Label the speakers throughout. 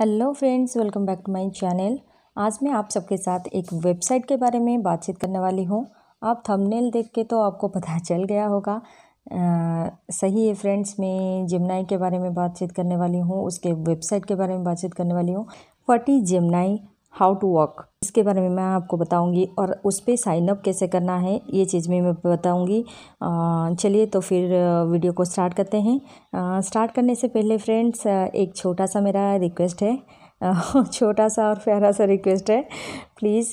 Speaker 1: hello friends welcome back to my channel आज मैं आप सबके साथ एक वेबसाइट के बारे में बातचीत करने वाली हूँ आप थंबनेल देख के तो आपको पता चल गया होगा आ, सही है फ्रेंड्स मैं जिमनाई के बारे में बातचीत करने वाली हूँ उसके वेबसाइट के बारे में बातचीत करने वाली हूँ फटी जिमनाई हाउ टू वर्क इसके बारे में मैं आपको बताऊंगी और उस पर साइनअप कैसे करना है ये चीज़ में मैं बताऊंगी चलिए तो फिर वीडियो को स्टार्ट करते हैं स्टार्ट करने से पहले फ्रेंड्स एक छोटा सा मेरा रिक्वेस्ट है छोटा सा और प्यारा सा रिक्वेस्ट है प्लीज़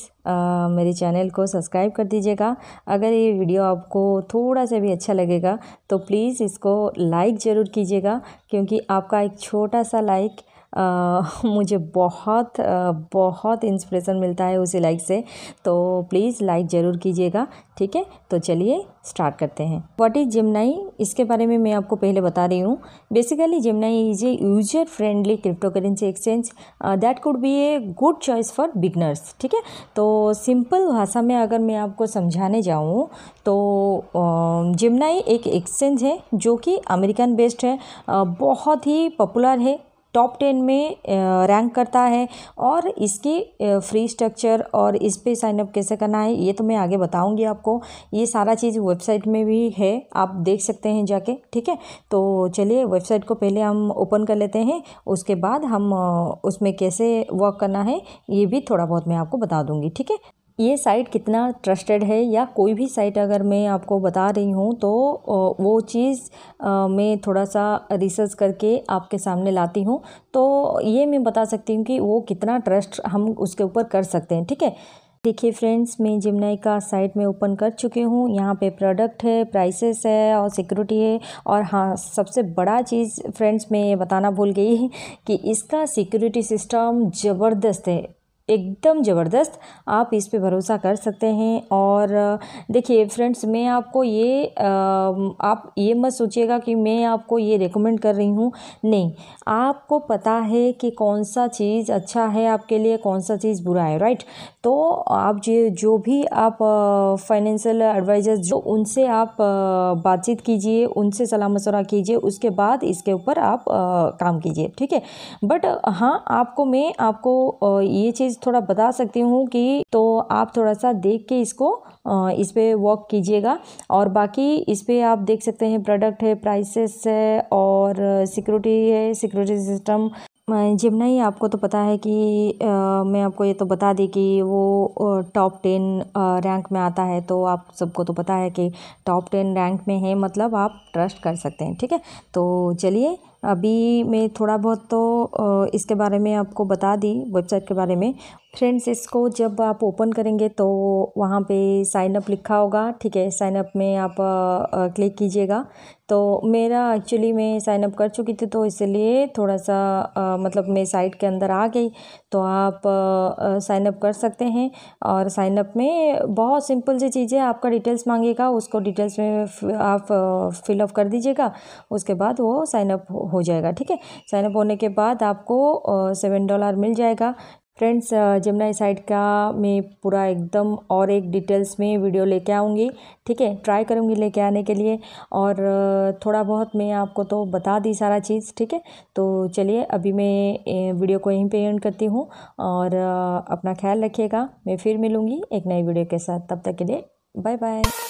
Speaker 1: मेरे चैनल को सब्सक्राइब कर दीजिएगा अगर ये वीडियो आपको थोड़ा सा भी अच्छा लगेगा तो प्लीज़ इसको लाइक ज़रूर कीजिएगा क्योंकि आपका एक छोटा सा लाइक मुझे बहुत बहुत इंस्पिरेशन मिलता है उसी लाइक से तो प्लीज़ लाइक ज़रूर कीजिएगा ठीक है तो चलिए स्टार्ट करते हैं व्हाट इज़ जिमनाई इसके बारे में मैं आपको पहले बता रही हूँ basically Gemini is a user friendly cryptocurrency exchange that could be a good choice for beginners ठीक है तो सिंपल भाषा में अगर मैं आपको समझाने जाऊँ तो जिमनाई एक एक्सचेंज है जो कि अमेरिकन बेस्ड है बहुत ही पॉपुलर है टॉप टेन में रैंक करता है और इसकी फ्री स्ट्रक्चर और इस पर साइनअप कैसे करना है ये तो मैं आगे बताऊँगी आपको ये सारा चीज़ वेबसाइट में भी है आप देख सकते हैं जाके ठीक है तो चलिए वेबसाइट को पहले हम ओपन कर लेते हैं उसके बाद हम उसमें कैसे वर्क करना है ये भी थोड़ा बहुत मैं आपको बता दूँगी ठीक है ये साइट कितना ट्रस्टेड है या कोई भी साइट अगर मैं आपको बता रही हूँ तो वो चीज़ मैं थोड़ा सा रिसर्च करके आपके सामने लाती हूँ तो ये मैं बता सकती हूँ कि वो कितना ट्रस्ट हम उसके ऊपर कर सकते हैं ठीक है देखिए फ्रेंड्स मैं जिमनाई का साइट में ओपन कर चुकी हूँ यहाँ पे प्रोडक्ट है प्राइसेस है और सिक्योरिटी है और हाँ सबसे बड़ा चीज़ फ्रेंड्स मैं ये बताना भूल गई कि इसका सिक्योरिटी सिस्टम ज़बरदस्त है एकदम ज़बरदस्त आप इस पे भरोसा कर सकते हैं और देखिए फ्रेंड्स मैं आपको ये आप ये मत सोचिएगा कि मैं आपको ये रेकमेंड कर रही हूँ नहीं आपको पता है कि कौन सा चीज़ अच्छा है आपके लिए कौन सा चीज़ बुरा है राइट तो आप जो जो भी आप फाइनेंशियल एडवाइज़र्स जो उनसे आप बातचीत कीजिए उनसे सलाह मशवरा कीजिए उसके बाद इसके ऊपर आप काम कीजिए ठीक है बट हाँ आपको मैं आपको ये चीज़ थोड़ा बता सकती हूँ कि तो आप थोड़ा सा देख के इसको इस पर वर्क कीजिएगा और बाकी इस पर आप देख सकते हैं प्रोडक्ट है प्राइसेस है और सिक्योरिटी है सिक्योरिटी सिस्टम जिमना ही आपको तो पता है कि मैं आपको ये तो बता दी कि वो टॉप टेन रैंक में आता है तो आप सबको तो पता है कि टॉप टेन रैंक में है मतलब आप ट्रस्ट कर सकते हैं ठीक है तो चलिए अभी मैं थोड़ा बहुत तो इसके बारे में आपको बता दी वेबसाइट के बारे में फ्रेंड्स इसको जब आप ओपन करेंगे तो वहाँ पे साइन अप लिखा होगा ठीक है साइन अप में आप क्लिक कीजिएगा तो मेरा एक्चुअली मैं साइन अप कर चुकी थी तो इसलिए थोड़ा सा आ, मतलब मैं साइट के अंदर आ गई तो आप साइन अप कर सकते हैं और साइन अप में बहुत सिंपल सी चीज़ें आपका डिटेल्स मांगेगा उसको डिटेल्स में आप फिलअप कर दीजिएगा उसके बाद वो साइन अप हो जाएगा ठीक है साइन अप होने के बाद आपको सेवन डॉलर मिल जाएगा फ्रेंड्स जमुनाई साइट का मैं पूरा एकदम और एक डिटेल्स में वीडियो लेके आऊँगी ठीक है ट्राई करूँगी लेके आने के लिए और थोड़ा बहुत मैं आपको तो बता दी सारा चीज़ ठीक है तो चलिए अभी मैं वीडियो को यहीं पे एंड करती हूँ और अपना ख्याल रखिएगा मैं फिर मिलूँगी एक नई वीडियो के साथ तब तक के लिए बाय बाय